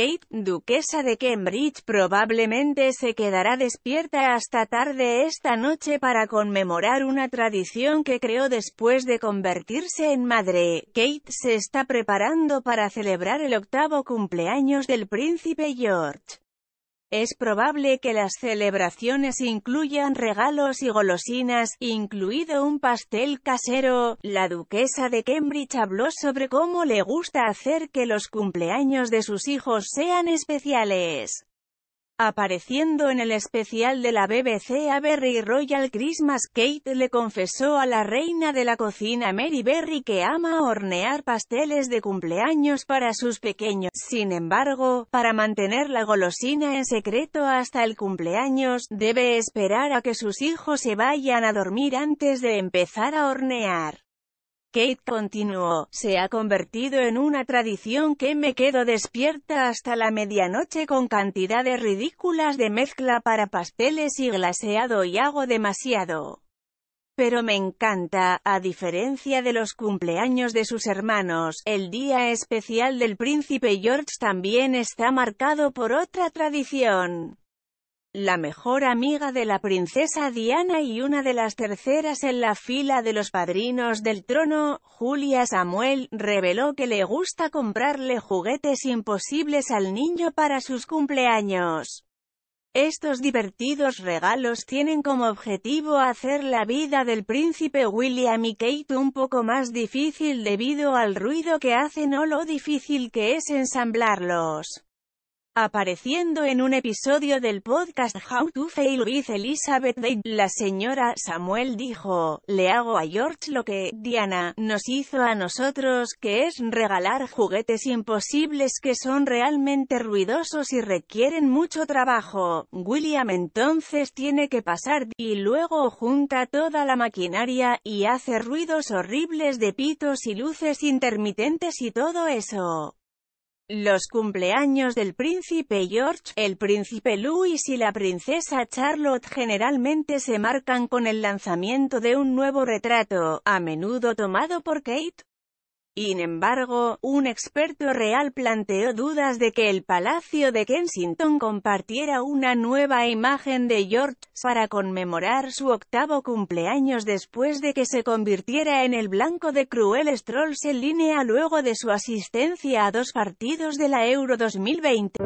Kate, duquesa de Cambridge, probablemente se quedará despierta hasta tarde esta noche para conmemorar una tradición que creó después de convertirse en madre. Kate se está preparando para celebrar el octavo cumpleaños del príncipe George. Es probable que las celebraciones incluyan regalos y golosinas, incluido un pastel casero. La duquesa de Cambridge habló sobre cómo le gusta hacer que los cumpleaños de sus hijos sean especiales. Apareciendo en el especial de la BBC a Berry Royal Christmas, Kate le confesó a la reina de la cocina Mary Berry que ama hornear pasteles de cumpleaños para sus pequeños. Sin embargo, para mantener la golosina en secreto hasta el cumpleaños, debe esperar a que sus hijos se vayan a dormir antes de empezar a hornear. Kate continuó, se ha convertido en una tradición que me quedo despierta hasta la medianoche con cantidades ridículas de mezcla para pasteles y glaseado y hago demasiado. Pero me encanta, a diferencia de los cumpleaños de sus hermanos, el día especial del príncipe George también está marcado por otra tradición la mejor amiga de la princesa Diana y una de las terceras en la fila de los padrinos del trono, Julia Samuel, reveló que le gusta comprarle juguetes imposibles al niño para sus cumpleaños. Estos divertidos regalos tienen como objetivo hacer la vida del príncipe William y Kate un poco más difícil debido al ruido que hacen o lo difícil que es ensamblarlos. Apareciendo en un episodio del podcast How to Fail with Elizabeth Day, la señora Samuel dijo, le hago a George lo que Diana nos hizo a nosotros, que es regalar juguetes imposibles que son realmente ruidosos y requieren mucho trabajo. William entonces tiene que pasar, y luego junta toda la maquinaria, y hace ruidos horribles de pitos y luces intermitentes y todo eso. Los cumpleaños del príncipe George, el príncipe Louis y la princesa Charlotte generalmente se marcan con el lanzamiento de un nuevo retrato, a menudo tomado por Kate sin embargo, un experto real planteó dudas de que el Palacio de Kensington compartiera una nueva imagen de George, para conmemorar su octavo cumpleaños después de que se convirtiera en el blanco de crueles trolls en línea luego de su asistencia a dos partidos de la Euro 2020.